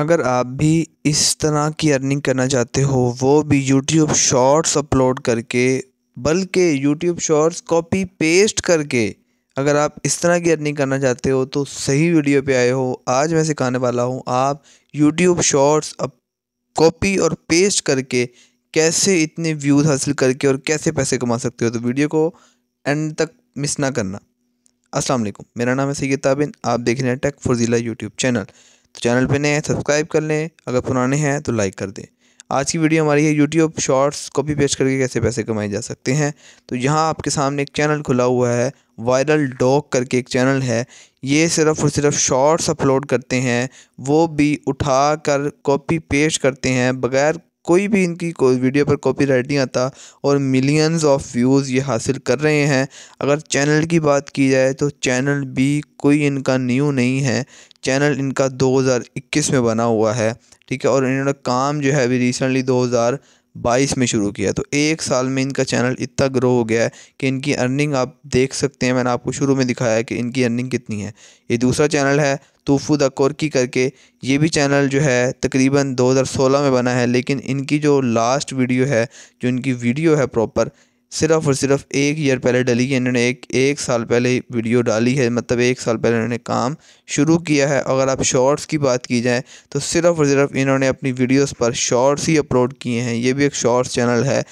अगर आप भी इस तरह की अर्निंग करना चाहते हो वो भी यूट्यूब शॉर्ट्स अपलोड करके बल्कि यूट्यूब शॉर्ट्स कॉपी पेस्ट करके अगर आप इस तरह की अर्निंग करना चाहते हो तो सही वीडियो पे आए हो आज मैं सिखाने वाला हूँ आप यूट्यूब शॉर्ट्स अप कॉपी और पेस्ट करके कैसे इतने व्यूज़ हासिल करके और कैसे पैसे कमा सकते हो तो वीडियो को एंड तक मिस ना करना अस्सलाम वालेकुम मेरा नाम है सैद ताबिन आप देख रहे हैं टेक फॉर ज़िला यूट्यूब चैनल तो चैनल पे नए हैं सब्सक्राइब कर लें अगर पुराने हैं तो लाइक कर दें आज की वीडियो हमारी है यूट्यूब शॉर्ट्स कॉपी पेस्ट करके कैसे पैसे कमाए जा सकते हैं तो यहाँ आपके सामने एक चैनल खुला हुआ है वायरल डॉग करके एक चैनल है ये सिर्फ और सिर्फ शॉर्ट्स अपलोड करते हैं वो भी उठा कर कॉपी पेस्ट करते हैं बगैर कोई भी इनकी वीडियो पर कॉपीराइट नहीं आता और मिलियंस ऑफ व्यूज़ ये हासिल कर रहे हैं अगर चैनल की बात की जाए तो चैनल भी कोई इनका न्यू नहीं है चैनल इनका 2021 में बना हुआ है ठीक है और इन्होंने काम जो है अभी रिसेंटली 2022 में शुरू किया तो एक साल में इनका चैनल इतना ग्रो हो गया है कि इनकी अर्निंग आप देख सकते हैं मैंने आपको शुरू में दिखाया है कि इनकी अर्निंग कितनी है ये दूसरा चैनल है तोफ़ू द कोरकी करके ये भी चैनल जो है तकरीबन 2016 में बना है लेकिन इनकी जो लास्ट वीडियो है जो इनकी वीडियो है प्रॉपर सिर्फ और सिर्फ एक ईयर पहले डली है इन्होंने एक एक साल पहले वीडियो डाली है मतलब एक साल पहले इन्होंने काम शुरू किया है अगर आप शॉर्ट्स की बात की जाए तो सिर्फ और सिर्फ इन्होंने अपनी वीडियोस पर शॉर्ट्स ही अपलोड किए हैं ये भी एक शॉर्ट्स चैनल है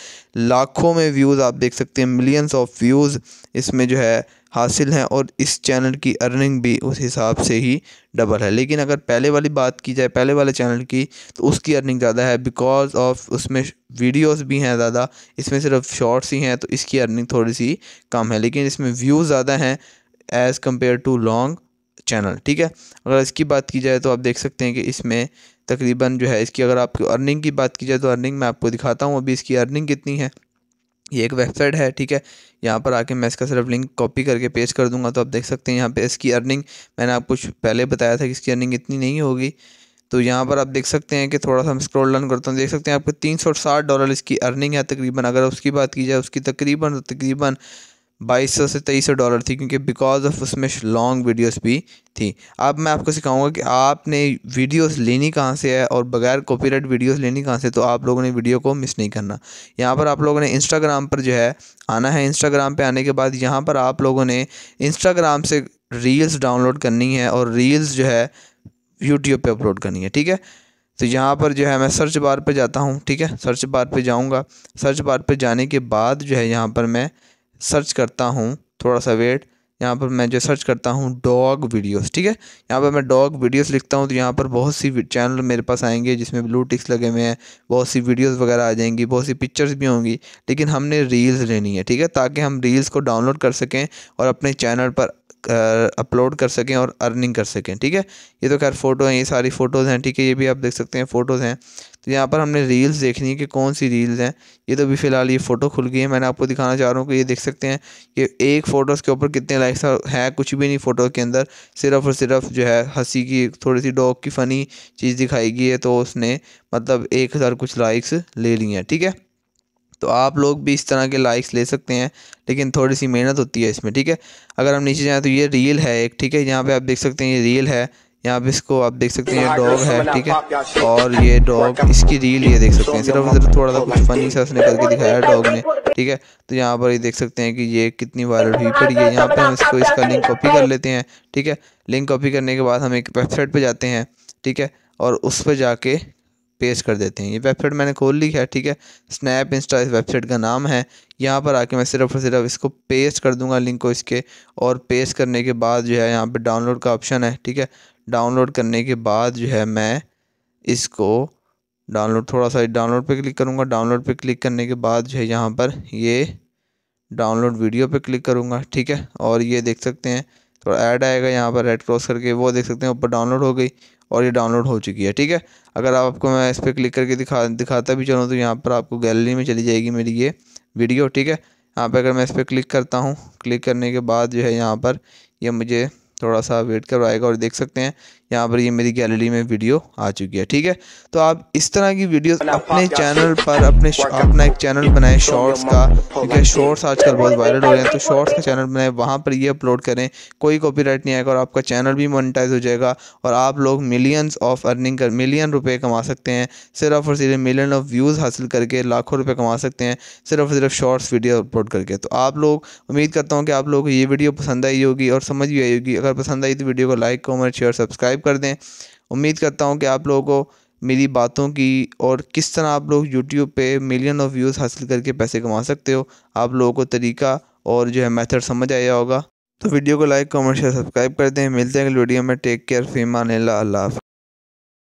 लाखों में व्यूज़ आप देख सकते हैं मिलियंस ऑफ व्यूज़ इसमें जो है हासिल हैं और इस चैनल की अर्निंग भी उस हिसाब से ही डबल है लेकिन अगर पहले वाली बात की जाए पहले वाले चैनल की तो उसकी अर्निंग ज़्यादा है बिकॉज ऑफ उसमें वीडियोस भी हैं ज़्यादा इसमें सिर्फ शॉर्ट्स ही हैं तो इसकी अर्निंग थोड़ी सी कम है लेकिन इसमें व्यूज़ ज़्यादा हैं as compare to long channel ठीक है अगर इसकी बात की जाए तो आप देख सकते हैं कि इसमें तकरीबन जो है इसकी अगर आपकी अर्निंग की बात की जाए तो अर्निंग मैं आपको दिखाता हूँ अभी इसकी अर्निंग कितनी है ये एक वेबसाइट है ठीक है यहाँ पर आके मैं इसका सिर्फ लिंक कॉपी करके पेस्ट कर दूंगा तो आप देख सकते हैं यहाँ पे इसकी अर्निंग मैंने आपको कुछ पहले बताया था कि इसकी अर्निंग इतनी नहीं होगी तो यहाँ पर आप देख सकते हैं कि थोड़ा सा हम स्क्रॉल डाउन करता हूँ देख सकते हैं आपको तीन सौ साठ डॉलर इसकी अर्निंग है तकरीबन अगर उसकी बात की जाए उसकी तकरीबन तो तकरीबन बाईस सौ से तेईस सौ डॉलर थी क्योंकि बिकॉज ऑफ उसमें लॉन्ग वीडियोस भी थी अब मैं आपको सिखाऊंगा कि आपने वीडियोस लेनी कहाँ से है और बगैर कॉपीराइट वीडियोस लेनी कहाँ से तो आप लोगों ने वीडियो को मिस नहीं करना यहाँ पर आप लोगों ने इंस्टाग्राम पर जो है आना है इंस्टाग्राम पर आने के बाद यहाँ पर आप लोगों ने इंस्टाग्राम से रील्स डाउनलोड करनी है और रील्स जो है यूट्यूब पर अपलोड करनी है ठीक है तो यहाँ पर जो है मैं सर्च बार पर जाता हूँ ठीक है सर्च बार पर जाऊँगा सर्च बार पर जाने के बाद जो है यहाँ पर मैं सर्च करता हूँ थोड़ा सा वेट यहाँ पर मैं जो सर्च करता हूँ डॉग वीडियोस ठीक है यहाँ पर मैं डॉग वीडियोस लिखता हूँ तो यहाँ पर बहुत सी चैनल मेरे पास आएंगे जिसमें ब्लू टिक्स लगे हुए हैं बहुत सी वीडियोस वगैरह आ जाएंगी बहुत सी पिक्चर्स भी होंगी लेकिन हमने रील्स लेनी है ठीक है ताकि हम रील्स को डाउनलोड कर सकें और अपने चैनल पर अपलोड कर सकें और अर्निंग कर सकें ठीक है ये तो खैर फ़ोटो हैं ये सारी फ़ोटोज़ हैं ठीक है ये भी आप देख सकते हैं फ़ोटोज़ हैं तो यहाँ पर हमने रील्स देखनी है कि कौन सी रील्स हैं ये तो भी फ़िलहाल ये फ़ोटो खुल गई है मैंने आपको दिखाना चाह रहा हूँ कि ये देख सकते हैं कि एक फ़ोटोज़ के ऊपर कितने लाइक्स है कुछ भी नहीं फ़ोटो के अंदर सिर्फ और सिर्फ जो है हंसी की थोड़ी सी डॉग की फ़नी चीज़ दिखाई गई है तो उसने मतलब एक हज़ार कुछ लाइक्स ले ली हैं ठीक है तो आप लोग भी इस तरह के लाइक्स ले सकते हैं लेकिन थोड़ी सी मेहनत होती है इसमें ठीक है अगर हम नीचे जाएँ तो ये रील है एक ठीक है यहाँ पे आप देख सकते हैं ये रील है यहाँ पे इसको आप देख सकते हैं डॉग है ठीक है और ये डॉग इसकी रील ये देख सकते हैं सिर्फ इधर थोड़ा सा कुछ फनी सा उसने करके दिखाया डॉग ने ठीक है तो यहाँ पर ये देख सकते हैं कि ये कितनी वायरल हुई पर ये यहाँ पे हम इसको इसका लिंक कॉपी कर लेते हैं ठीक है लिंक कॉपी करने के बाद हम एक वेबसाइट पर जाते हैं ठीक है और उस पर जाके पेस्ट कर देते हैं ये वेबसाइट मैंने खोल ली है ठीक है स्नैप इंस्टा इस वेबसाइट का नाम है यहाँ पर आके मैं सिर्फ और सिर्फ इसको पेस्ट कर दूंगा लिंक को इसके और पेस्ट करने के बाद जो है यहाँ पर डाउनलोड का ऑप्शन है ठीक है डाउनलोड करने के बाद जो है मैं इसको डाउनलोड थोड़ा सा डाउनलोड पर क्लिक करूँगा डाउनलोड पर क्लिक करने के बाद जो है यहाँ पर ये डाउनलोड वीडियो पर क्लिक करूँगा ठीक है और ये देख सकते हैं थोड़ा ऐड आएगा यहाँ पर रेड क्रॉस करके वो देख सकते हैं ऊपर डाउनलोड हो गई और ये डाउनलोड हो चुकी है ठीक है अगर आपको मैं इस पर क्लिक करके दिखा दिखाता भी चलूँ तो यहाँ पर आपको गैलरी में चली जाएगी मेरी ये वीडियो ठीक है यहाँ पर अगर मैं इस पर क्लिक करता हूँ क्लिक करने के बाद जो है यहाँ पर ये यह मुझे थोड़ा सा वेट करवाएगा और देख सकते हैं यहाँ पर ये मेरी गैलरी में वीडियो आ चुकी है ठीक है तो आप इस तरह की वीडियोस अपने चैनल पर अपने अपना एक चैनल बनाएं शॉर्ट्स का क्योंकि शॉर्ट्स आजकल बहुत वायरल हो रहे हैं तो शॉर्ट्स का चैनल बनाए वहाँ पर ये अपलोड करें कोई कॉपीराइट नहीं आएगा और आपका चैनल भी मोनिटाइज हो जाएगा और आप लोग मिलियंस ऑफ अर्निंग कर मिलियन रुपये कमा सकते हैं सिर्फ और सिर्फ मिलियन ऑफ व्यूज़ हासिल करके लाखों रुपये कमा सकते हैं सिर्फ और सिर्फ शॉर्ट्स वीडियो अपलोड करके तो आप लोग उम्मीद करता हूँ कि आप लोगों को ये वीडियो पसंद आई होगी और समझ भी आई होगी अगर पसंद आई तो वीडियो को लाइक कॉमेंट शेयर सब्सक्राइब कर दें उम्मीद करता हूँ कि आप लोगों को मेरी बातों की और किस तरह आप लोग यूट्यूब पे मिलियन ऑफ व्यूज़ हासिल करके पैसे कमा सकते हो आप लोगों को तरीका और जो है मेथड समझ आया होगा तो वीडियो को लाइक कमेंट शेयर सब्सक्राइब कर दें मिलते हैं अगले वीडियो में टेक केयर फीमा नीला अल्लाह